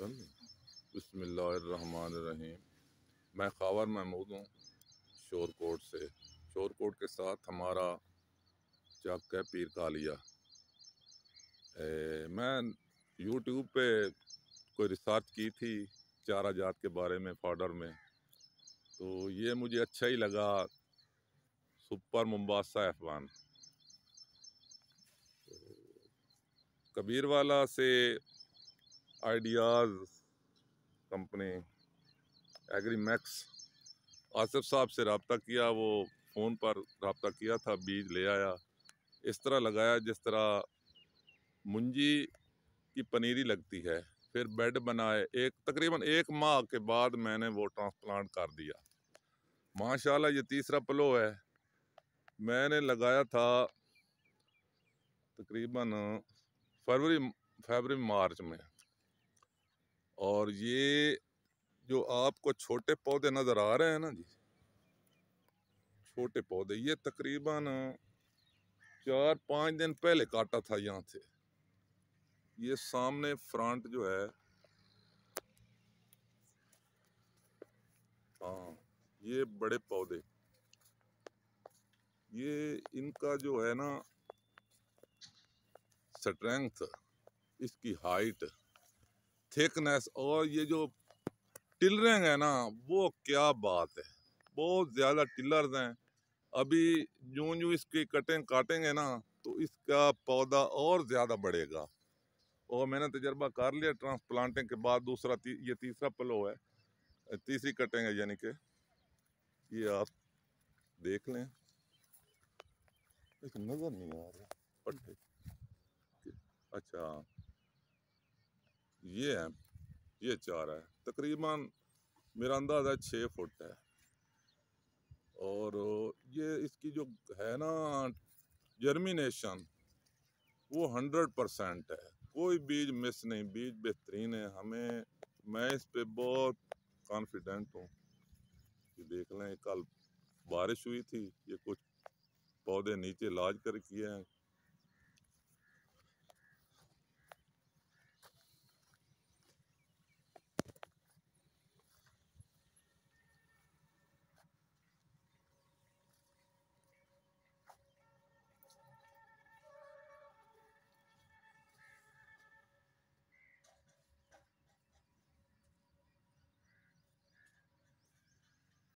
कर लें बसमीम मैं खावर महमूद हूँ शोरकोट से शोरकोट के साथ हमारा चक है पीर कालिया ए, मैं यूट्यूब पे कोई रिसर्च की थी चारा जात के बारे में फॉर्डर में तो ये मुझे अच्छा ही लगा सुपर मुम्बासा अफवान तो, कबीर वाला से आइडियाज़ कंपनी एग्रीमैक्स आसिफ साहब से रबता किया वो फ़ोन पर रबता किया था बीज ले आया इस तरह लगाया जिस तरह मुंजी की पनीरी लगती है फिर बेड बनाए एक तकरीबन एक माह के बाद मैंने वो ट्रांसप्लांट कर दिया माशाल्लाह ये तीसरा पलो है मैंने लगाया था तकरीबन फरवरी फरवरी मार्च में और ये जो आपको छोटे पौधे नज़र आ रहे हैं ना जी छोटे पौधे ये तकरीबन चार पाँच दिन पहले काटा था यहाँ से ये सामने फ्रंट जो है हाँ ये बड़े पौधे ये इनका जो है ना स्ट्रेंथ इसकी हाइट थिकनेस और ये जो टिलरिंग है ना वो क्या बात है बहुत ज़्यादा टिलर्स हैं अभी जूँ जूँ इसकी कटिंग काटेंगे ना तो इसका पौधा और ज़्यादा बढ़ेगा और मैंने तजर्बा कर लिया ट्रांसप्लांटिंग के बाद दूसरा ती, ये तीसरा पलो है तीसरी कटिंग है यानी कि ये आप देख लें एक नज़र नहीं आ रहा अच्छा ये है ये चार है तकरीबन मेरा अंदाज़ा छः फुट है और ये इसकी जो है ना जर्मिनेशन वो हंड्रेड परसेंट है कोई बीज मिस नहीं बीज बेहतरीन है हमें मैं इस पे बहुत कॉन्फिडेंट हूँ कि देख लें कल बारिश हुई थी ये कुछ पौधे नीचे लाज कर किए हैं